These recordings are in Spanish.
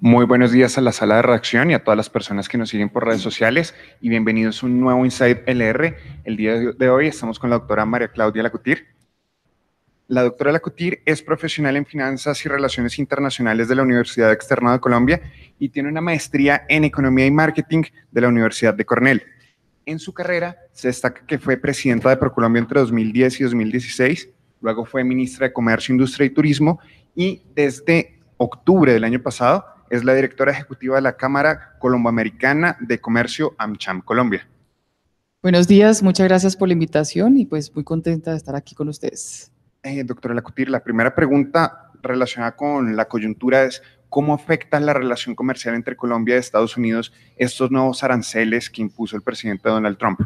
Muy buenos días a la sala de reacción y a todas las personas que nos siguen por redes sociales y bienvenidos a un nuevo Inside LR. El día de hoy estamos con la doctora María Claudia Lacutir. La doctora Lacutir es profesional en finanzas y relaciones internacionales de la Universidad Externa de Colombia y tiene una maestría en economía y marketing de la Universidad de Cornell. En su carrera se destaca que fue presidenta de ProColombia entre 2010 y 2016 luego fue ministra de Comercio, Industria y Turismo y desde octubre del año pasado es la directora ejecutiva de la Cámara Colomboamericana de Comercio AmCham Colombia. Buenos días, muchas gracias por la invitación y pues muy contenta de estar aquí con ustedes. Eh, doctora Lacutir, la primera pregunta relacionada con la coyuntura es cómo afecta la relación comercial entre Colombia y Estados Unidos estos nuevos aranceles que impuso el presidente Donald Trump.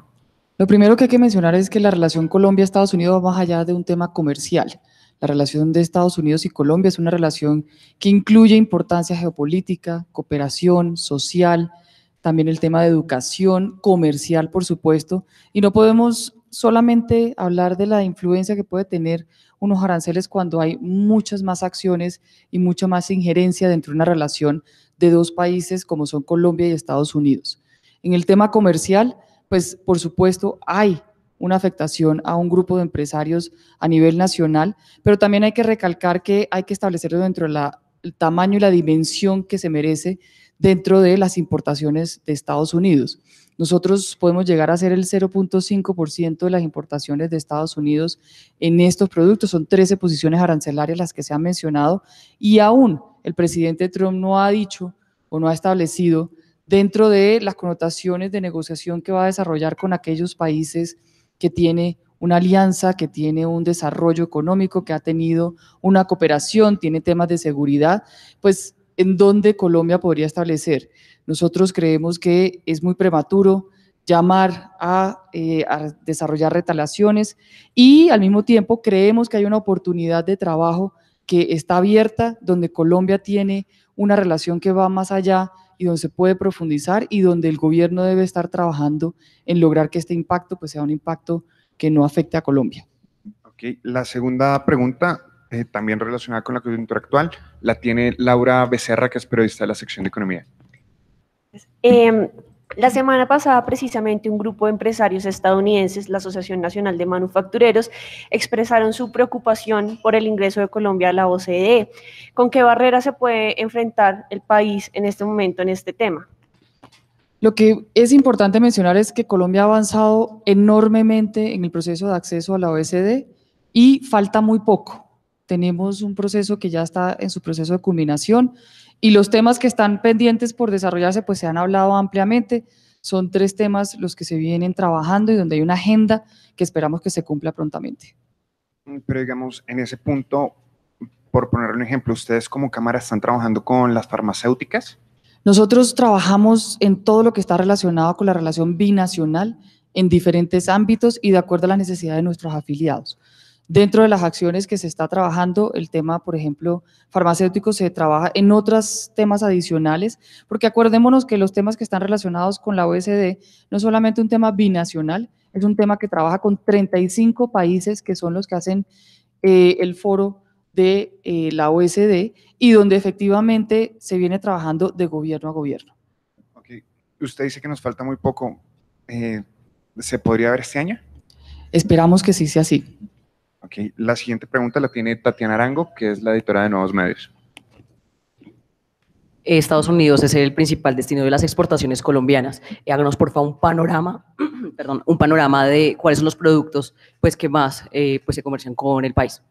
Lo primero que hay que mencionar es que la relación Colombia-Estados Unidos va más allá de un tema comercial. La relación de Estados Unidos y Colombia es una relación que incluye importancia geopolítica, cooperación social, también el tema de educación, comercial, por supuesto, y no podemos solamente hablar de la influencia que puede tener unos aranceles cuando hay muchas más acciones y mucha más injerencia dentro de una relación de dos países como son Colombia y Estados Unidos. En el tema comercial, pues por supuesto hay una afectación a un grupo de empresarios a nivel nacional, pero también hay que recalcar que hay que establecerlo dentro del tamaño y la dimensión que se merece dentro de las importaciones de Estados Unidos. Nosotros podemos llegar a ser el 0.5% de las importaciones de Estados Unidos en estos productos. Son 13 posiciones arancelarias las que se han mencionado y aún el presidente Trump no ha dicho o no ha establecido dentro de las connotaciones de negociación que va a desarrollar con aquellos países que tiene una alianza, que tiene un desarrollo económico, que ha tenido una cooperación, tiene temas de seguridad, pues en dónde Colombia podría establecer. Nosotros creemos que es muy prematuro llamar a, eh, a, desarrollar retalaciones y al mismo tiempo creemos que hay una oportunidad de trabajo que está abierta, donde Colombia tiene una relación que va más allá y donde se puede profundizar y donde el gobierno debe estar trabajando en lograr que este impacto pues, sea un impacto que no afecte a Colombia. Ok, la segunda pregunta, eh, también relacionada con la coyuntura actual, la tiene Laura Becerra, que es periodista de la sección de economía. Em, la semana pasada, precisamente, un grupo de empresarios estadounidenses, la Asociación Nacional de Manufactureros, expresaron su preocupación por el ingreso de Colombia a la OCDE. ¿Con qué barrera se puede enfrentar el país en este momento en este tema? Lo que es importante mencionar es que Colombia ha avanzado enormemente en el proceso de acceso a la OCDE y falta muy poco. Tenemos un proceso que ya está en su proceso de culminación. Y los temas que están pendientes por desarrollarse, pues se han hablado ampliamente. Son tres temas los que se vienen trabajando y donde hay una agenda que esperamos que se cumpla prontamente. Pero digamos, en ese punto, por poner un ejemplo, ¿ustedes como cámara están trabajando con las farmacéuticas? Nosotros trabajamos en todo lo que está relacionado con la relación binacional en diferentes ámbitos y de acuerdo a la necesidad de nuestros afiliados. Dentro de las acciones que se está trabajando, el tema, por ejemplo, farmacéutico se trabaja en otros temas adicionales, porque acordémonos que los temas que están relacionados con la OSD no es solamente un tema binacional, es un tema que trabaja con 35 países que son los que hacen eh, el foro de eh, la OSD y donde efectivamente se viene trabajando de gobierno a gobierno. Usted dice que nos falta muy poco. Eh, ¿Se podría ver este año? Esperamos que sí sea así. La siguiente pregunta la tiene Tatiana Arango, que es la editora de Nuevos Medios. Estados Unidos es el principal destino de las exportaciones colombianas. Eh, háganos por favor un panorama, perdón, un panorama de cuáles son los productos pues, que más eh, pues, se comercian con el país.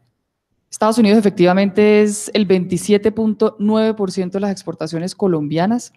Estados Unidos efectivamente es el 27.9% de las exportaciones colombianas.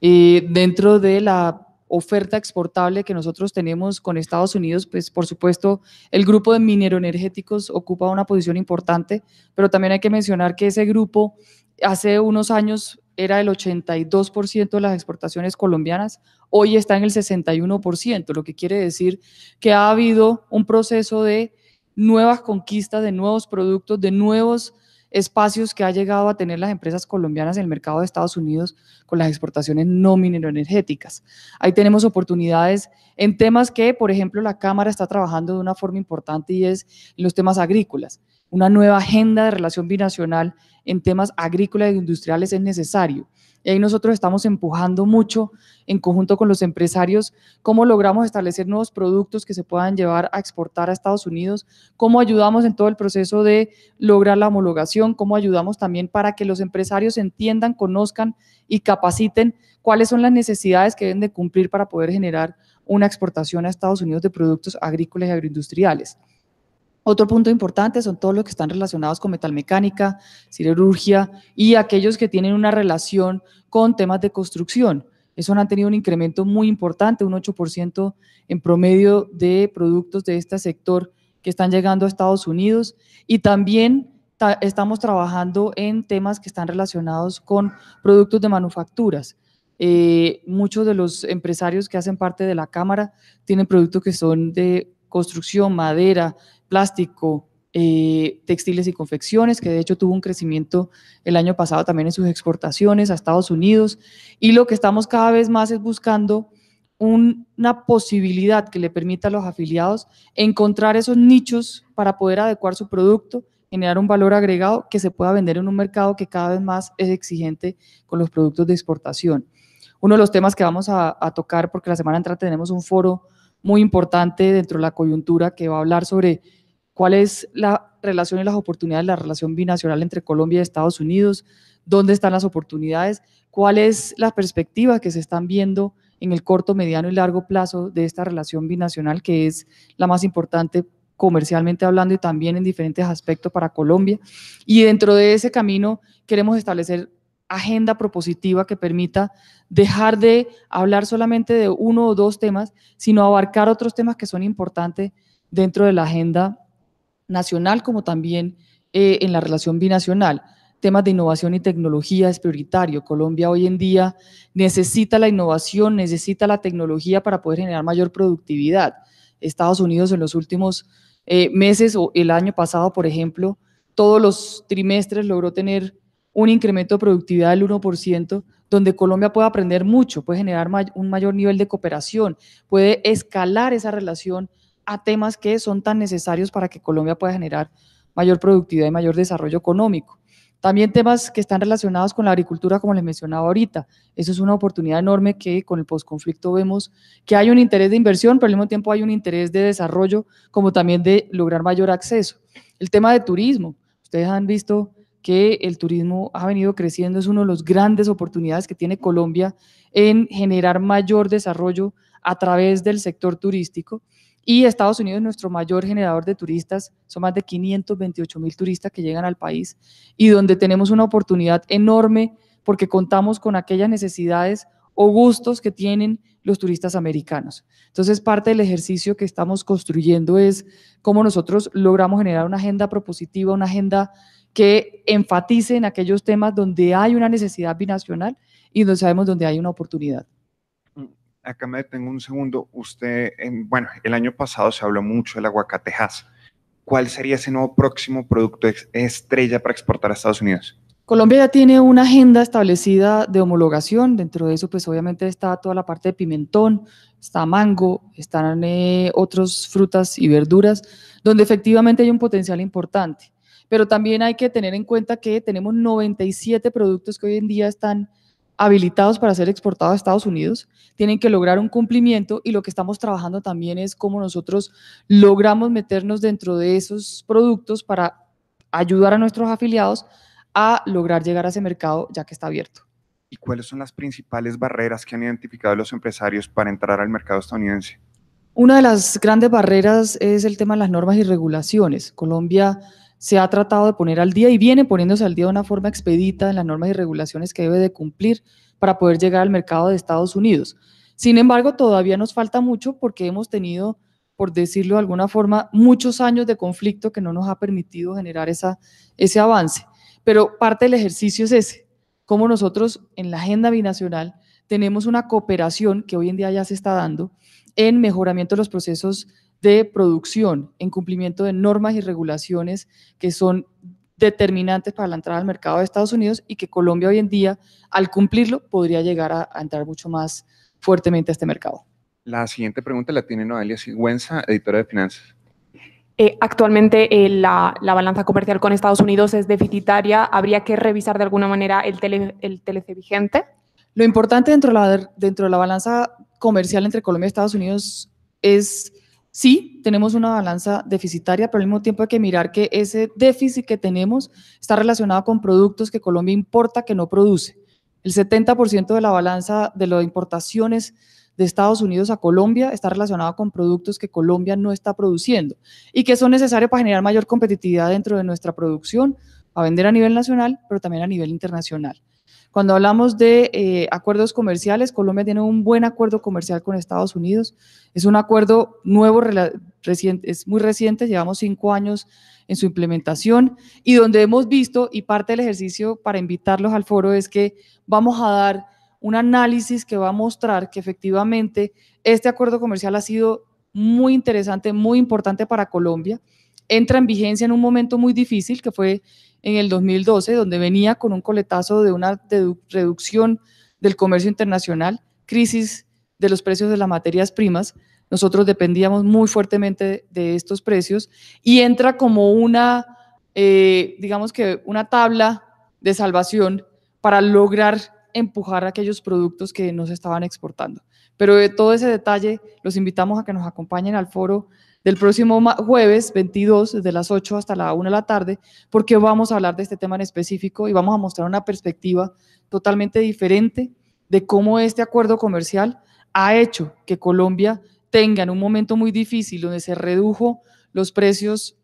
Eh, dentro de la oferta exportable que nosotros tenemos con Estados Unidos, pues por supuesto el grupo de mineroenergéticos ocupa una posición importante, pero también hay que mencionar que ese grupo hace unos años era el 82% de las exportaciones colombianas, hoy está en el 61%, lo que quiere decir que ha habido un proceso de nuevas conquistas, de nuevos productos, de nuevos espacios que ha llegado a tener las empresas colombianas en el mercado de Estados Unidos con las exportaciones no mineroenergéticas. Ahí tenemos oportunidades en temas que, por ejemplo, la Cámara está trabajando de una forma importante y es los temas agrícolas. Una nueva agenda de relación binacional en temas agrícolas e industriales es necesario. Y ahí nosotros estamos empujando mucho en conjunto con los empresarios cómo logramos establecer nuevos productos que se puedan llevar a exportar a Estados Unidos, cómo ayudamos en todo el proceso de lograr la homologación, cómo ayudamos también para que los empresarios entiendan, conozcan y capaciten cuáles son las necesidades que deben de cumplir para poder generar una exportación a Estados Unidos de productos agrícolas y agroindustriales. Otro punto importante son todos los que están relacionados con metalmecánica, cirugía y aquellos que tienen una relación con temas de construcción. Eso han tenido un incremento muy importante, un 8% en promedio de productos de este sector que están llegando a Estados Unidos. Y también estamos trabajando en temas que están relacionados con productos de manufacturas. Eh, muchos de los empresarios que hacen parte de la Cámara tienen productos que son de construcción, madera, plástico, eh, textiles y confecciones, que de hecho tuvo un crecimiento el año pasado también en sus exportaciones a Estados Unidos. Y lo que estamos cada vez más es buscando una posibilidad que le permita a los afiliados encontrar esos nichos para poder adecuar su producto, generar un valor agregado que se pueda vender en un mercado que cada vez más es exigente con los productos de exportación. Uno de los temas que vamos a, tocar, porque la semana entrante tenemos un foro muy importante dentro de la coyuntura que va a hablar sobre cuál es la relación y las oportunidades, de la relación binacional entre Colombia y Estados Unidos, dónde están las oportunidades, cuál es la perspectiva que se están viendo en el corto, mediano y largo plazo de esta relación binacional que es la más importante comercialmente hablando y también en diferentes aspectos para Colombia. Y dentro de ese camino queremos establecer agenda propositiva que permita dejar de hablar solamente de uno o dos temas, sino abarcar otros temas que son importantes dentro de la agenda nacional como también eh, en la relación binacional. Temas de innovación y tecnología es prioritario. Colombia hoy en día necesita la innovación, necesita la tecnología para poder generar mayor productividad. Estados Unidos en los últimos eh, meses o el año pasado, por ejemplo, todos los trimestres logró tener un incremento de productividad del 1%, donde Colombia puede aprender mucho, puede generar un mayor nivel de cooperación, puede escalar esa relación a temas que son tan necesarios para que Colombia pueda generar mayor productividad y mayor desarrollo económico. También temas que están relacionados con la agricultura, como les mencionaba ahorita. Eso es una oportunidad enorme que con el posconflicto vemos que hay un interés de inversión, pero al mismo tiempo hay un interés de desarrollo, como también de lograr mayor acceso. El tema de turismo. Ustedes han visto que el turismo ha venido creciendo, es una de las grandes oportunidades que tiene Colombia en generar mayor desarrollo a través del sector turístico. Y Estados Unidos es nuestro mayor generador de turistas, son más de 528 mil turistas que llegan al país y donde tenemos una oportunidad enorme porque contamos con aquellas necesidades o gustos que tienen los turistas americanos. Entonces, parte del ejercicio que estamos construyendo es cómo nosotros logramos generar una agenda propositiva, una agenda que enfaticen aquellos temas donde hay una necesidad binacional y donde sabemos donde hay una oportunidad. Mm, acá me detengo un segundo. Usted, en, bueno, el año pasado se habló mucho del aguacatejas. ¿Cuál sería ese nuevo próximo producto estrella para exportar a Estados Unidos? Colombia ya tiene una agenda establecida de homologación, dentro de eso pues obviamente está toda la parte de pimentón, está mango, están eh, otras frutas y verduras, donde efectivamente hay un potencial importante pero también hay que tener en cuenta que tenemos 97 productos que hoy en día están habilitados para ser exportados a Estados Unidos, tienen que lograr un cumplimiento y lo que estamos trabajando también es cómo nosotros logramos meternos dentro de esos productos para ayudar a nuestros afiliados a lograr llegar a ese mercado ya que está abierto. ¿Y cuáles son las principales barreras que han identificado los empresarios para entrar al mercado estadounidense? Una de las grandes barreras es el tema de las normas y regulaciones. Colombia se ha tratado de poner al día y viene poniéndose al día de una forma expedita en las normas y regulaciones que debe de cumplir para poder llegar al mercado de Estados Unidos. Sin embargo, todavía nos falta mucho porque hemos tenido, por decirlo de alguna forma, muchos años de conflicto que no nos ha permitido generar esa, ese avance. Pero parte del ejercicio es ese, como nosotros en la agenda binacional tenemos una cooperación que hoy en día ya se está dando en mejoramiento de los procesos de producción en cumplimiento de normas y regulaciones que son determinantes para la entrada al mercado de Estados Unidos y que Colombia hoy en día, al cumplirlo, podría llegar a, entrar mucho más fuertemente a este mercado. La siguiente pregunta la tiene Noelia Sigüenza, editora de finanzas. Eh, actualmente eh, la, la, balanza comercial con Estados Unidos es deficitaria. ¿Habría que revisar de alguna manera el, tele, el TLC vigente? Lo importante dentro de, la, dentro de la balanza comercial entre Colombia y Estados Unidos es sí, tenemos una balanza deficitaria, pero al mismo tiempo hay que mirar que ese déficit que tenemos está relacionado con productos que Colombia importa que no produce. El 70% de la balanza de las importaciones de Estados Unidos a Colombia está relacionado con productos que Colombia no está produciendo y que son necesarios para generar mayor competitividad dentro de nuestra producción, a vender a nivel nacional, pero también a nivel internacional. Cuando hablamos de eh, acuerdos comerciales, Colombia tiene un buen acuerdo comercial con Estados Unidos. Es un acuerdo nuevo, reciente, es muy reciente, llevamos cinco años en su implementación y donde hemos visto, y parte del ejercicio para invitarlos al foro es que vamos a dar un análisis que va a mostrar que efectivamente este acuerdo comercial ha sido muy interesante, muy importante para Colombia entra en vigencia en un momento muy difícil, que fue en el 2012, donde venía con un coletazo de una reducción del comercio internacional, crisis de los precios de las materias primas. Nosotros dependíamos muy fuertemente de estos precios y entra como una, eh, digamos que una tabla de salvación para lograr empujar aquellos productos que no se estaban exportando. Pero de todo ese detalle, los invitamos a que nos acompañen al foro del próximo jueves 22, de las 8 hasta la 1 de la tarde, porque vamos a hablar de este tema en específico y vamos a mostrar una perspectiva totalmente diferente de cómo este acuerdo comercial ha hecho que Colombia tenga en un momento muy difícil donde se redujo los precios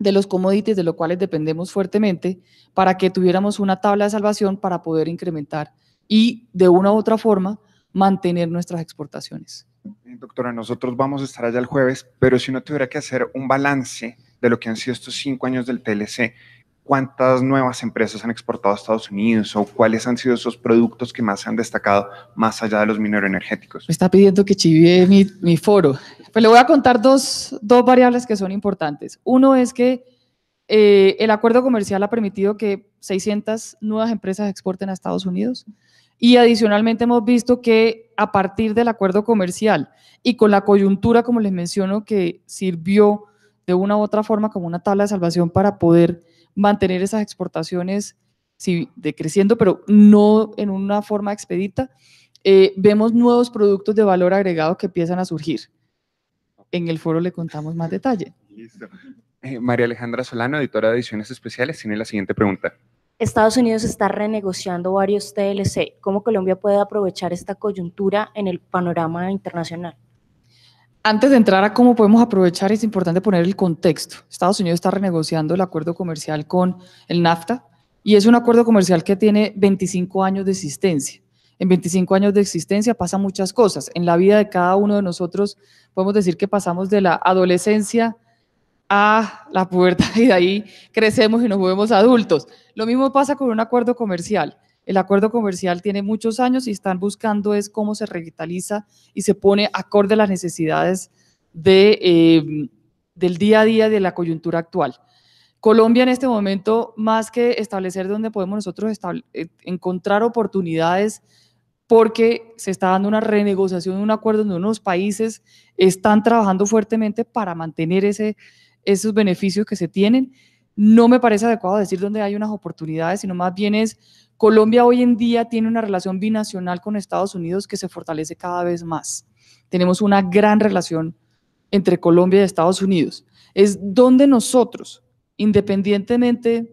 de los commodities, de los cuales dependemos fuertemente, para que tuviéramos una tabla de salvación para poder incrementar y de una u otra forma mantener nuestras exportaciones. Eh, doctora, nosotros vamos a estar allá el jueves, pero si uno tuviera que hacer un balance de lo que han sido estos cinco años del TLC, ¿cuántas nuevas empresas han exportado a Estados Unidos o cuáles han sido esos productos que más se han destacado más allá de los energéticos. Me está pidiendo que chivie mi, foro. Pues le voy a contar dos, variables que son importantes. Uno es que eh, el acuerdo comercial ha permitido que 600 nuevas empresas exporten a Estados Unidos. Y adicionalmente hemos visto que a partir del acuerdo comercial y con la coyuntura, como les menciono, que sirvió de una u otra forma como una tabla de salvación para poder mantener esas exportaciones decreciendo, pero no en una forma expedita, eh, vemos nuevos productos de valor agregado que empiezan a surgir. En el foro le contamos más detalle. Eh, María Alejandra Solano, editora de Ediciones Especiales, tiene la siguiente pregunta. Estados Unidos está renegociando varios TLC. ¿Cómo Colombia puede aprovechar esta coyuntura en el panorama internacional? Antes de entrar a cómo podemos aprovechar, es importante poner el contexto. Estados Unidos está renegociando el acuerdo comercial con el NAFTA y es un acuerdo comercial que tiene 25 años de existencia. En 25 años de existencia pasan muchas cosas. En la vida de cada uno de nosotros podemos decir que pasamos de la adolescencia a la puerta y de ahí crecemos y nos volvemos adultos. Lo mismo pasa con un acuerdo comercial. El acuerdo comercial tiene muchos años y están buscando es cómo se revitaliza y se pone acorde a las necesidades de, eh, del día a día de la coyuntura actual. Colombia en este momento, más que establecer dónde podemos nosotros eh, encontrar oportunidades, porque se está dando una renegociación, de un acuerdo donde unos países están trabajando fuertemente para mantener ese, esos beneficios que se tienen. No me parece adecuado decir dónde hay unas oportunidades, sino más bien es Colombia hoy en día tiene una relación binacional con Estados Unidos que se fortalece cada vez más. Tenemos una gran relación entre Colombia y Estados Unidos. Es donde nosotros, independientemente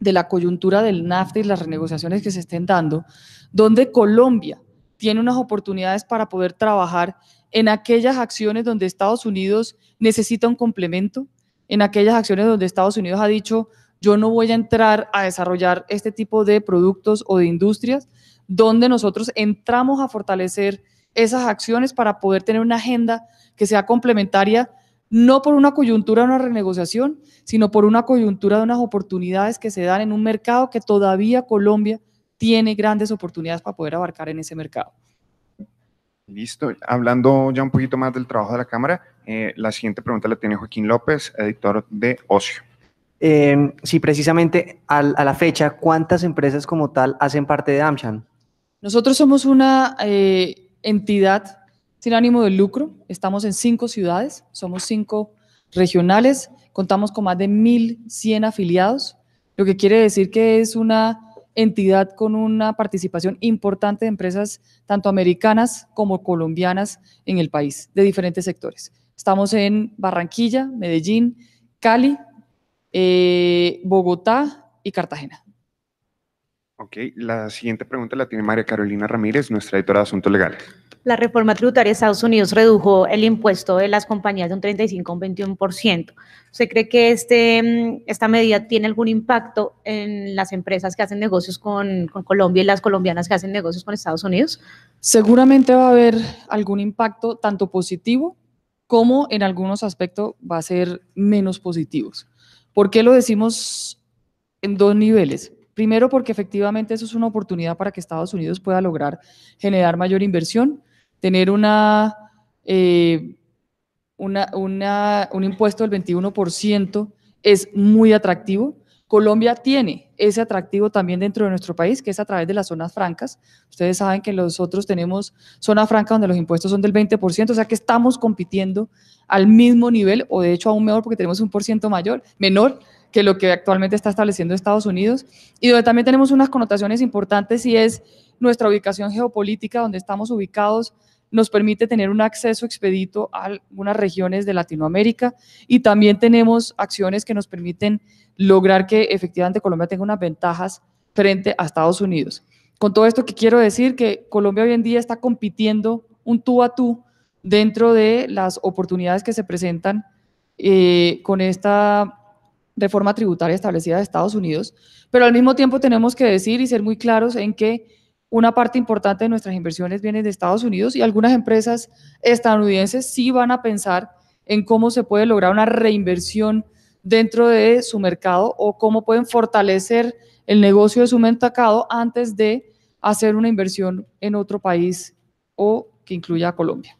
de la coyuntura del NAFTA y las renegociaciones que se estén dando, donde Colombia tiene unas oportunidades para poder trabajar en aquellas acciones donde Estados Unidos necesita un complemento, en aquellas acciones donde Estados Unidos ha dicho, yo no voy a entrar a desarrollar este tipo de productos o de industrias, donde nosotros entramos a fortalecer esas acciones para poder tener una agenda que sea complementaria, no por una coyuntura de una renegociación, sino por una coyuntura de unas oportunidades que se dan en un mercado que todavía Colombia tiene grandes oportunidades para poder abarcar en ese mercado. Listo. Hablando ya un poquito más del trabajo de la Cámara, eh, la siguiente pregunta la tiene Joaquín López, editor de Ocio. Em, sí, precisamente a la fecha, ¿cuántas empresas como tal hacen parte de AmCham? Nosotros somos una eh, entidad sin ánimo de lucro. Estamos en cinco ciudades, somos cinco regionales, contamos con más de 1.100 afiliados, lo que quiere decir que es una entidad con una participación importante de empresas tanto americanas como colombianas en el país, de diferentes sectores. Estamos en Barranquilla, Medellín, Cali, eh, Bogotá y Cartagena. Ok, la siguiente pregunta la tiene María Carolina Ramírez, nuestra editora de Asuntos Legales. La reforma tributaria de Estados Unidos redujo el impuesto de las compañías de un 35 a un 21%. ¿Usted cree que este, mm, esta medida tiene algún impacto en las empresas que hacen negocios con, con Colombia y las colombianas que hacen negocios con Estados Unidos? Seguramente va a haber algún impacto tanto positivo como en algunos aspectos va a ser menos positivos. ¿Por qué lo decimos en dos niveles? Primero, porque efectivamente eso es una oportunidad para que Estados Unidos pueda lograr generar mayor inversión, tener eh, una, un impuesto del 21% es muy atractivo. Colombia tiene ese atractivo también dentro de nuestro país, que es a través de las zonas francas. Ustedes saben que nosotros tenemos zona franca donde los impuestos son del 20%, o sea que estamos compitiendo al mismo nivel, o de hecho aún mejor porque tenemos un por ciento mayor, menor que lo que actualmente está estableciendo Estados Unidos, y donde también tenemos unas connotaciones importantes y es nuestra ubicación geopolítica, donde estamos ubicados nos permite tener un acceso expedito a algunas regiones de Latinoamérica y también tenemos acciones que nos permiten lograr que efectivamente Colombia tenga unas ventajas frente a Estados Unidos. Con todo esto que quiero decir que Colombia hoy en día está compitiendo un tú a tú dentro de las oportunidades que se presentan eh, con esta reforma tributaria establecida de Estados Unidos, pero al mismo tiempo tenemos que decir y ser muy claros en que una parte importante de nuestras inversiones viene de Estados Unidos y algunas empresas estadounidenses sí van a pensar en cómo se puede lograr una reinversión dentro de su mercado o cómo pueden fortalecer el negocio de su mercado antes de hacer una inversión en otro país o que incluya a Colombia.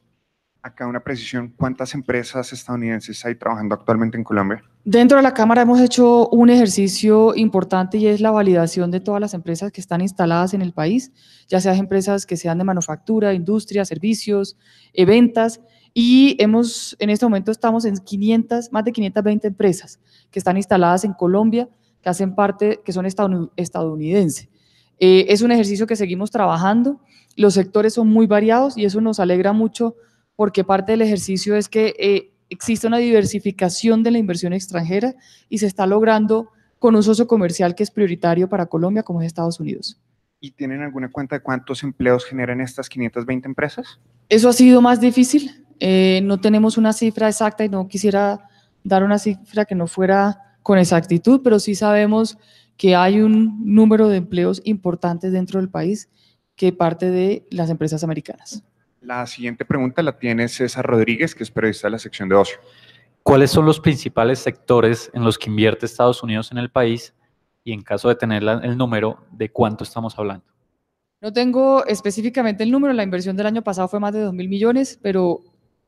Acá una precisión, ¿cuántas empresas estadounidenses hay trabajando actualmente en Colombia? Dentro de la Cámara hemos hecho un ejercicio importante y es la validación de todas las empresas que están instaladas en el país, ya sean empresas que sean de manufactura, industria, servicios, eh, ventas, y hemos, en este momento estamos en 500, más de 520 empresas que están instaladas en Colombia, que hacen parte, que son estadounidenses. Eh, es un ejercicio que seguimos trabajando, los sectores son muy variados y eso nos alegra mucho porque parte del ejercicio es que... Eh, existe una diversificación de la inversión extranjera y se está logrando con un socio comercial que es prioritario para Colombia, como es Estados Unidos. ¿Y tienen alguna cuenta de cuántos empleos generan estas 520 empresas? Eso ha sido más difícil. Eh, no tenemos una cifra exacta y no quisiera dar una cifra que no fuera con exactitud, pero sí sabemos que hay un número de empleos importantes dentro del país que parte de las empresas americanas. La siguiente pregunta la tiene César Rodríguez, que es periodista de la sección de ocio. ¿Cuáles son los principales sectores en los que invierte Estados Unidos en el país? Y en caso de tener el número, ¿de cuánto estamos hablando? No tengo específicamente el número, la inversión del año pasado fue más de 2 mil millones, pero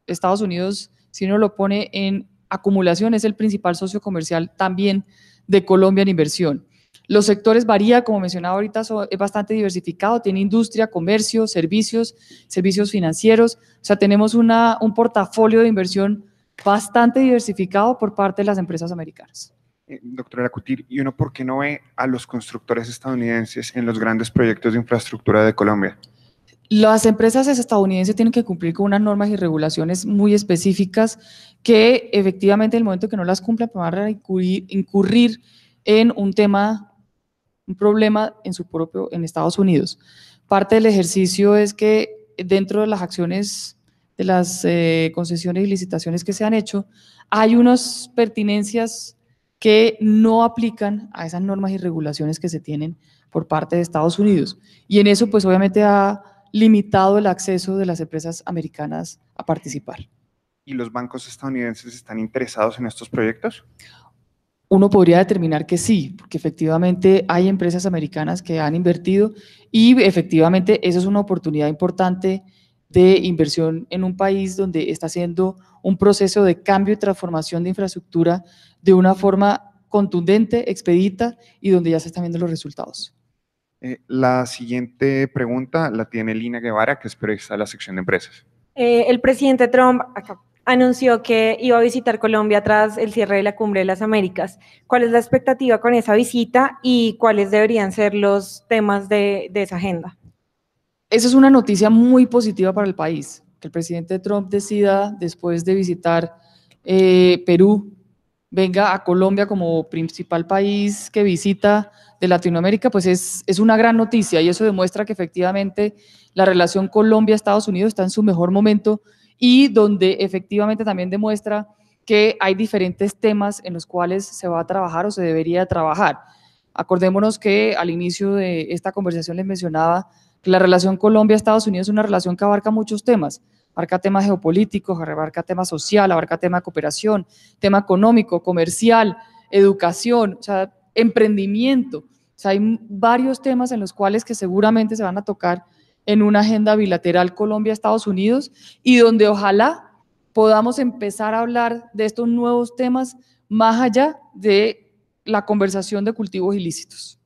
Estados Unidos, si uno lo pone en acumulación, es el principal socio comercial también de Colombia en inversión. Los sectores varía, como mencionaba ahorita, es bastante diversificado, tiene industria, comercio, servicios, servicios financieros, o sea, tenemos una, un portafolio de inversión bastante diversificado por parte de las empresas americanas. Eh, doctora Cutir, ¿y uno por qué no ve a los constructores estadounidenses en los grandes proyectos de infraestructura de Colombia? Las empresas estadounidenses tienen que cumplir con unas normas y regulaciones muy específicas que efectivamente en el momento que no las cumplan pues, van a incurrir en un tema un problema en su propio, en Estados Unidos. Parte del ejercicio es que dentro de las acciones, de las eh, concesiones y licitaciones que se han hecho, hay unas pertinencias que no aplican a esas normas y regulaciones que se tienen por parte de Estados Unidos. Y en eso, pues obviamente ha limitado el acceso de las empresas americanas a participar. ¿Y los bancos estadounidenses están interesados en estos proyectos? uno podría determinar que sí, porque efectivamente hay empresas americanas que han invertido y efectivamente eso es una oportunidad importante de inversión en un país donde está haciendo un proceso de cambio y transformación de infraestructura de una forma contundente, expedita y donde ya se están viendo los resultados. Eh, la siguiente pregunta la tiene Lina Guevara, que es periodista de la sección de empresas. Eh, el presidente Trump, anunció que iba a visitar Colombia tras el cierre de la Cumbre de las Américas. ¿Cuál es la expectativa con esa visita y cuáles deberían ser los temas de, esa agenda? Esa es una noticia muy positiva para el país, que el presidente Trump decida, después de visitar eh, Perú, venga a Colombia como principal país que visita de Latinoamérica, pues es, es una gran noticia y eso demuestra que efectivamente la relación Colombia-Estados Unidos está en su mejor momento y donde efectivamente también demuestra que hay diferentes temas en los cuales se va a trabajar o se debería trabajar. Acordémonos que al inicio de esta conversación les mencionaba que la relación Colombia-Estados Unidos es una relación que abarca muchos temas. Abarca temas geopolíticos, abarca temas social, abarca temas de cooperación, tema económico, comercial, educación, o sea, emprendimiento. O sea, hay varios temas en los cuales que seguramente se van a tocar en una agenda bilateral Colombia-Estados Unidos y donde ojalá podamos empezar a hablar de estos nuevos temas más allá de la conversación de cultivos ilícitos.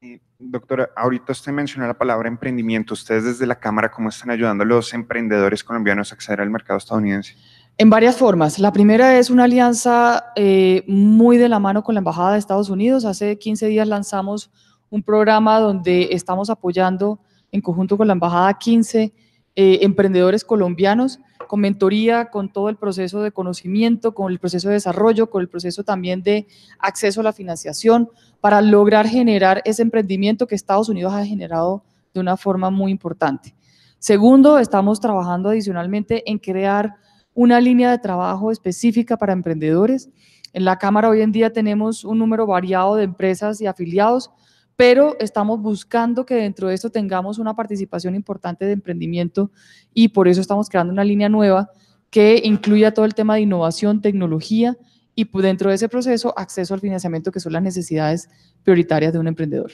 Eh, doctora, ahorita usted mencionó la palabra emprendimiento. ¿Ustedes desde la Cámara cómo están ayudando a los emprendedores colombianos a acceder al mercado estadounidense? En varias formas. La primera es una alianza eh, muy de la mano con la Embajada de Estados Unidos. Hace 15 días lanzamos un programa donde estamos apoyando en conjunto con la Embajada 15 eh, emprendedores colombianos, con mentoría, con todo el proceso de conocimiento, con el proceso de desarrollo, con el proceso también de acceso a la financiación, para lograr generar ese emprendimiento que Estados Unidos ha generado de una forma muy importante. Segundo, estamos trabajando adicionalmente en crear una línea de trabajo específica para emprendedores. En la Cámara hoy en día tenemos un número variado de empresas y afiliados, pero estamos buscando que dentro de esto tengamos una participación importante de emprendimiento y por eso estamos creando una línea nueva que incluya todo el tema de innovación, tecnología y pues, dentro de ese proceso acceso al financiamiento que son las necesidades prioritarias de un emprendedor.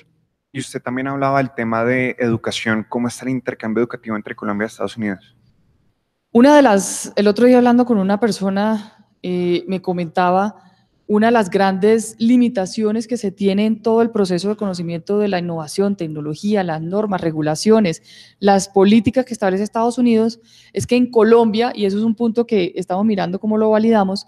Y usted también hablaba del tema de educación, ¿cómo está el intercambio educativo entre Colombia y Estados Unidos? Una de las, el otro día hablando con una persona, eh, me comentaba una de las grandes limitaciones que se tiene en todo el proceso de conocimiento de la innovación, tecnología, las normas, regulaciones, las políticas que establece Estados Unidos, es que en Colombia, y eso es un punto que estamos mirando cómo lo validamos,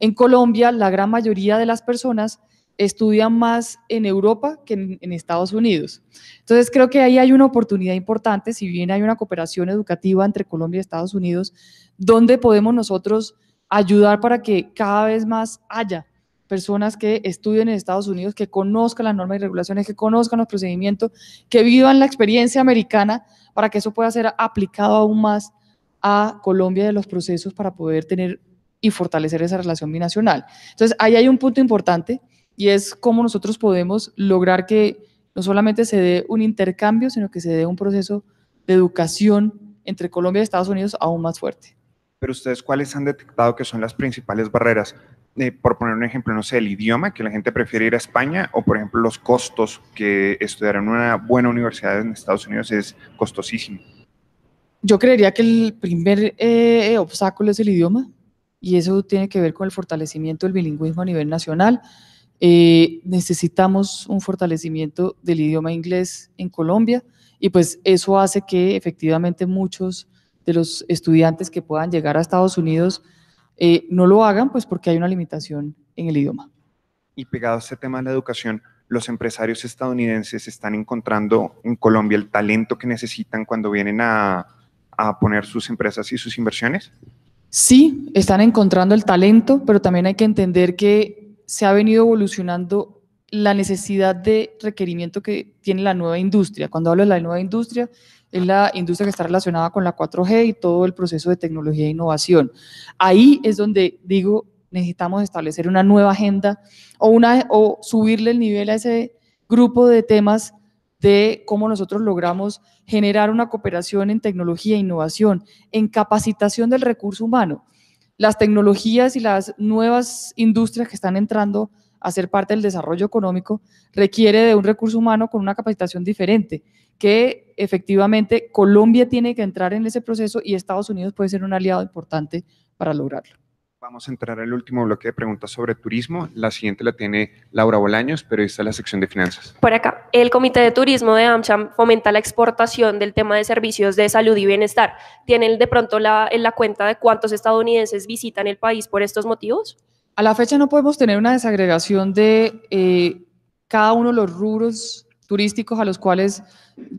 en Colombia la gran mayoría de las personas estudian más en Europa que en, Estados Unidos. Entonces creo que ahí hay una oportunidad importante, si bien hay una cooperación educativa entre Colombia y Estados Unidos, donde podemos nosotros ayudar para que cada vez más haya personas que estudien en Estados Unidos, que conozcan las normas y regulaciones, que conozcan los procedimientos, que vivan la experiencia americana para que eso pueda ser aplicado aún más a Colombia de los procesos para poder tener y fortalecer esa relación binacional. Entonces, ahí hay un punto importante y es cómo nosotros podemos lograr que no solamente se dé un intercambio, sino que se dé un proceso de educación entre Colombia y Estados Unidos aún más fuerte. Pero ustedes, ¿cuáles han detectado que son las principales barreras? Eh, por poner un ejemplo, no sé, el idioma, que la gente prefiere ir a España, o por ejemplo los costos que estudiar en una buena universidad en Estados Unidos es costosísimo? Yo creería que el primer eh, obstáculo es el idioma, y eso tiene que ver con el fortalecimiento del bilingüismo a nivel nacional. Eh, necesitamos un fortalecimiento del idioma inglés en Colombia y pues eso hace que efectivamente muchos de los estudiantes que puedan llegar a Estados Unidos eh, no lo hagan pues porque hay una limitación en el idioma. Y pegado a este tema de la educación, los empresarios estadounidenses están encontrando en Colombia el talento que necesitan cuando vienen a, a poner sus empresas y sus inversiones. Sí, están encontrando el talento, pero también hay que entender que se ha venido evolucionando la necesidad de requerimiento que tiene la nueva industria. Cuando hablo de la nueva industria, es la industria que está relacionada con la 4G y todo el proceso de tecnología e innovación. Ahí es donde digo, necesitamos establecer una nueva agenda o, una, o subirle el nivel a ese grupo de temas de cómo nosotros logramos generar una cooperación en tecnología, e innovación, en capacitación del recurso humano. Las tecnologías y las nuevas industrias que están entrando hacer parte del desarrollo económico, requiere de un recurso humano con una capacitación diferente, que efectivamente Colombia tiene que entrar en ese proceso y Estados Unidos puede ser un aliado importante para lograrlo. Vamos a entrar al último bloque de preguntas sobre turismo. La siguiente la tiene Laura Bolaños, periodista está la sección de finanzas. Por acá, el Comité de Turismo de AmCham fomenta la exportación del tema de servicios de salud y bienestar. ¿Tienen de pronto la, en la cuenta de cuántos estadounidenses visitan el país por estos motivos? A la fecha no podemos tener una desagregación de eh, cada uno de los rubros turísticos a los cuales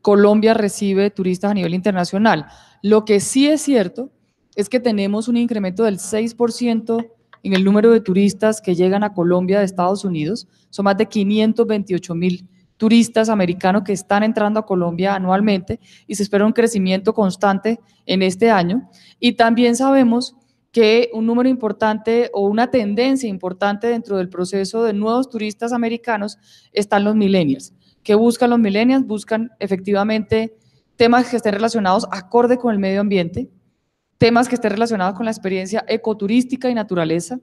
Colombia recibe turistas a nivel internacional. Lo que sí es cierto es que tenemos un incremento del 6% en el número de turistas que llegan a Colombia de Estados Unidos. Son más de 528 mil turistas americanos que están entrando a Colombia anualmente y se espera un crecimiento constante en este año. Y también sabemos que un número importante o una tendencia importante dentro del proceso de nuevos turistas americanos están los millennials. que buscan los millennials? Buscan efectivamente temas que estén relacionados acorde con el medio ambiente, temas que estén relacionados con la experiencia ecoturística y naturaleza,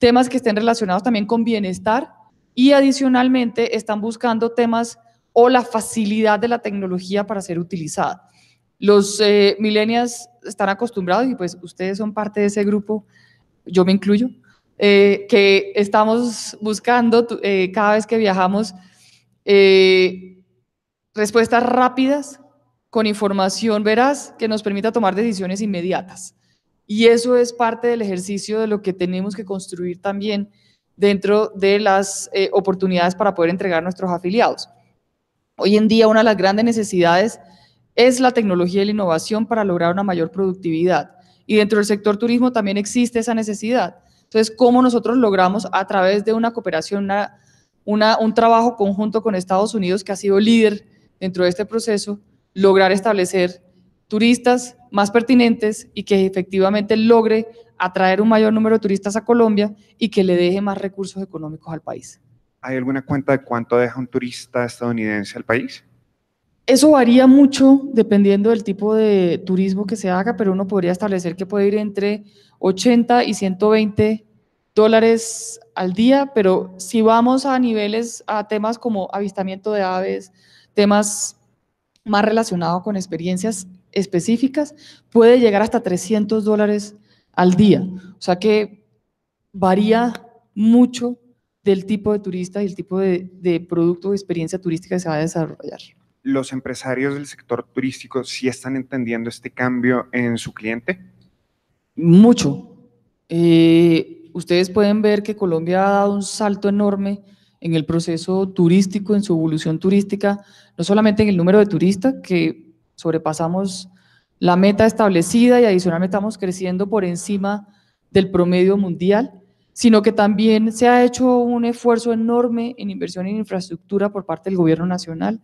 temas que estén relacionados también con bienestar y adicionalmente están buscando temas o la facilidad de la tecnología para ser utilizada. Los eh, están acostumbrados, y pues ustedes son parte de ese grupo, yo me incluyo, eh, que estamos buscando eh, cada vez que viajamos eh, respuestas rápidas con información veraz que nos permita tomar decisiones inmediatas. Y eso es parte del ejercicio de lo que tenemos que construir también dentro de las oportunidades para poder entregar a nuestros afiliados. Hoy en día una de las grandes necesidades es la tecnología y la innovación para lograr una mayor productividad. Y dentro del sector turismo también existe esa necesidad. Entonces, ¿cómo nosotros logramos a través de una cooperación, un trabajo conjunto con Estados Unidos que ha sido líder dentro de este proceso, lograr establecer turistas más pertinentes y que efectivamente logre atraer un mayor número de turistas a Colombia y que le deje más recursos económicos al país? ¿Hay alguna cuenta de cuánto deja un turista estadounidense al país? Eso varía mucho dependiendo del tipo de turismo que se haga, pero uno podría establecer que puede ir entre 80 y 120 dólares al día, pero si vamos a niveles, a temas como avistamiento de aves, temas más relacionados con experiencias específicas, puede llegar hasta 300 dólares al día. O sea que varía mucho del tipo de turista y el tipo de, producto o experiencia turística que se va a desarrollar los empresarios del sector turístico sí están entendiendo este cambio en su cliente? Mucho. Eh, ustedes pueden ver que Colombia ha dado un salto enorme en el proceso turístico, en su evolución turística, no solamente en el número de turistas, que sobrepasamos la meta establecida y adicionalmente estamos creciendo por encima del promedio mundial, sino que también se ha hecho un esfuerzo enorme en inversión en infraestructura por parte del gobierno nacional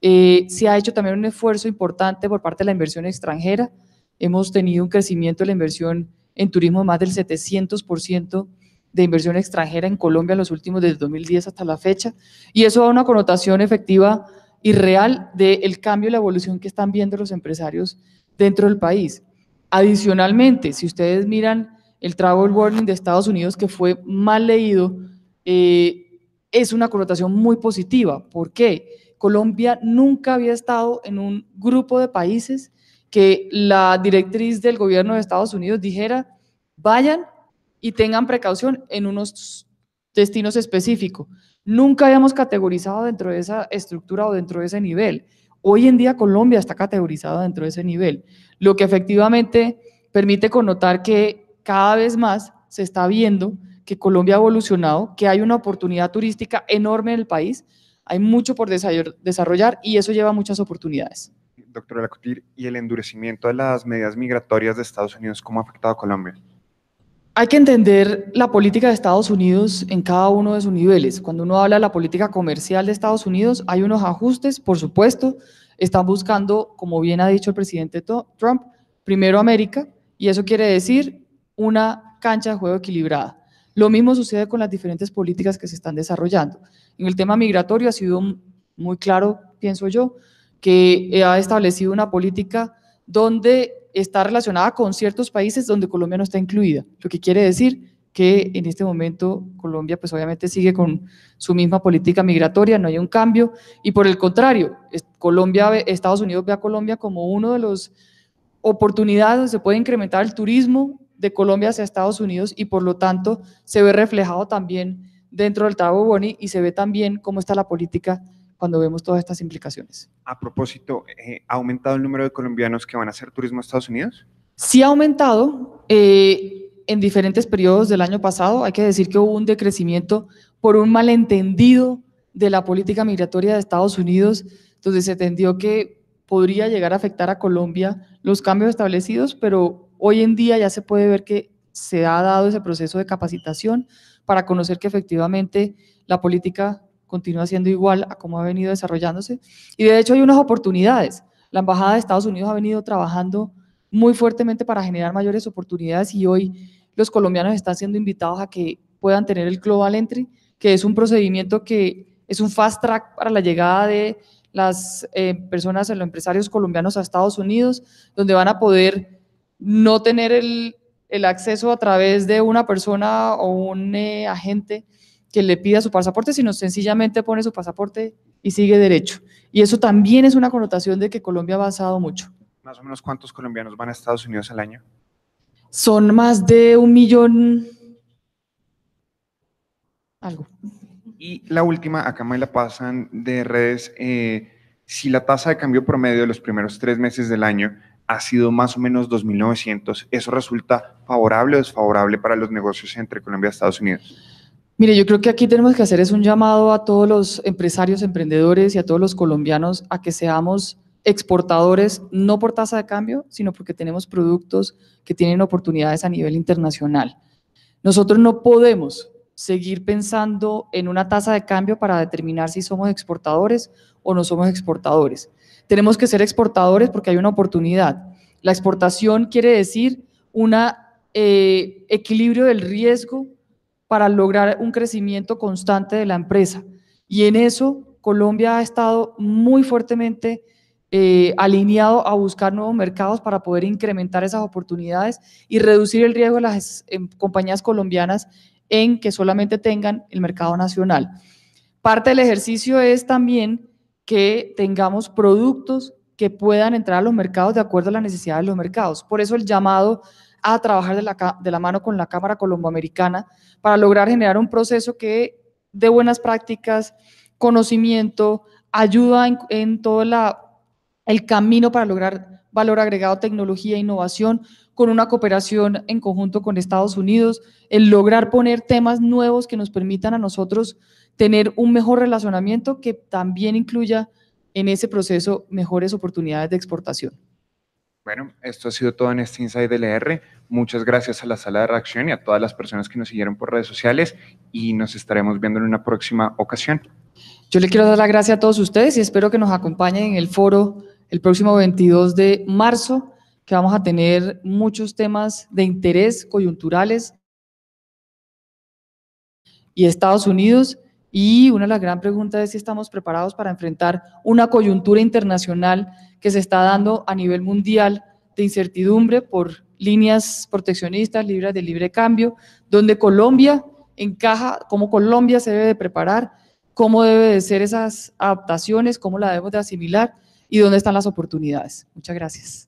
eh, se ha hecho también un esfuerzo importante por parte de la inversión extranjera. Hemos tenido un crecimiento de la inversión en turismo más del 700% de inversión extranjera en Colombia en los últimos desde 2010 hasta la fecha. Y eso da una connotación efectiva y real del cambio y la evolución que están viendo los empresarios dentro del país. Adicionalmente, si ustedes miran el travel warning de Estados Unidos que fue mal leído, eh, es una connotación muy positiva. ¿Por qué? Colombia nunca había estado en un grupo de países que la directriz del gobierno de Estados Unidos dijera, vayan y tengan precaución en unos destinos específicos. Nunca habíamos categorizado dentro de esa estructura o dentro de ese nivel. Hoy en día Colombia está categorizada dentro de ese nivel, lo que efectivamente permite connotar que cada vez más se está viendo que Colombia ha evolucionado, que hay una oportunidad turística enorme en el país, hay mucho por desarrollar y eso lleva muchas oportunidades. Doctora Lacutir, ¿y el endurecimiento de las medidas migratorias de Estados Unidos cómo ha afectado a Colombia? Hay que entender la política de Estados Unidos en cada uno de sus niveles. Cuando uno habla de la política comercial de Estados Unidos, hay unos ajustes, por supuesto. Están buscando, como bien ha dicho el presidente Trump, primero América, y eso quiere decir una cancha de juego equilibrada. Lo mismo sucede con las diferentes políticas que se están desarrollando. En el tema migratorio ha sido muy claro, pienso yo, que ha establecido una política donde está relacionada con ciertos países donde Colombia no está incluida, lo que quiere decir que en este momento Colombia pues obviamente sigue con su misma política migratoria, no hay un cambio y por el contrario, Colombia Estados Unidos ve a Colombia como uno de los oportunidades donde se puede incrementar el turismo de Colombia hacia Estados Unidos y por lo tanto se ve reflejado también dentro del tabo Boni y se ve también cómo está la política cuando vemos todas estas implicaciones. A propósito, eh, ¿ha aumentado el número de colombianos que van a hacer turismo a Estados Unidos? Sí ha aumentado eh, en diferentes periodos del año pasado. Hay que decir que hubo un decrecimiento por un malentendido de la política migratoria de Estados Unidos, donde se entendió que podría llegar a afectar a Colombia los cambios establecidos, pero Hoy en día ya se puede ver que se ha dado ese proceso de capacitación para conocer que efectivamente la política continúa siendo igual a cómo ha venido desarrollándose. Y de hecho hay unas oportunidades. La Embajada de Estados Unidos ha venido trabajando muy fuertemente para generar mayores oportunidades y hoy los colombianos están siendo invitados a que puedan tener el Global Entry, que es un procedimiento que es un fast track para la llegada de las personas eh, personas, los empresarios colombianos a Estados Unidos, donde van a poder no tener el, acceso a través de una persona o un eh, agente que le pida su pasaporte, sino sencillamente pone su pasaporte y sigue derecho. Y eso también es una connotación de que Colombia ha avanzado mucho. Más o menos cuántos colombianos van a Estados Unidos al año? Son más de un millón algo. Y la última, acá me la pasan de redes, eh, si la tasa de cambio promedio de los primeros tres meses del año ha sido más o menos 2.900. ¿Eso resulta favorable o desfavorable para los negocios entre Colombia y Estados Unidos? Mire, yo creo que aquí tenemos que hacer es un llamado a todos los empresarios, emprendedores y a todos los colombianos a que seamos exportadores, no por tasa de cambio, sino porque tenemos productos que tienen oportunidades a nivel internacional. Nosotros no podemos seguir pensando en una tasa de cambio para determinar si somos exportadores o no somos exportadores tenemos que ser exportadores porque hay una oportunidad. La exportación quiere decir un eh, equilibrio del riesgo para lograr un crecimiento constante de la empresa. Y en eso Colombia ha estado muy fuertemente eh, alineado a buscar nuevos mercados para poder incrementar esas oportunidades y reducir el riesgo de las em, compañías colombianas en que solamente tengan el mercado nacional. Parte del ejercicio es también que tengamos productos que puedan entrar a los mercados de acuerdo a la necesidad de los mercados. Por eso el llamado a trabajar de la, mano con la Cámara Colomboamericana para lograr generar un proceso que de buenas prácticas, conocimiento, ayuda en, todo el camino para lograr valor agregado, tecnología, innovación, con una cooperación en conjunto con Estados Unidos, el lograr poner temas nuevos que nos permitan a nosotros tener un mejor relacionamiento que también incluya en ese proceso mejores oportunidades de exportación. Bueno, esto ha sido todo en este Inside LR. Muchas gracias a la sala de reacción y a todas las personas que nos siguieron por redes sociales y nos estaremos viendo en una próxima ocasión. Yo le quiero dar las gracias a todos ustedes y espero que nos acompañen en el foro el próximo 22 de marzo que vamos a tener muchos temas de interés coyunturales y Estados Unidos. Y una de las grandes preguntas es si estamos preparados para enfrentar una coyuntura internacional que se está dando a nivel mundial de incertidumbre por líneas proteccionistas, libres de libre cambio, donde Colombia encaja, cómo Colombia se debe de preparar, cómo debe de ser esas adaptaciones, cómo la debemos de asimilar y dónde están las oportunidades. Muchas gracias.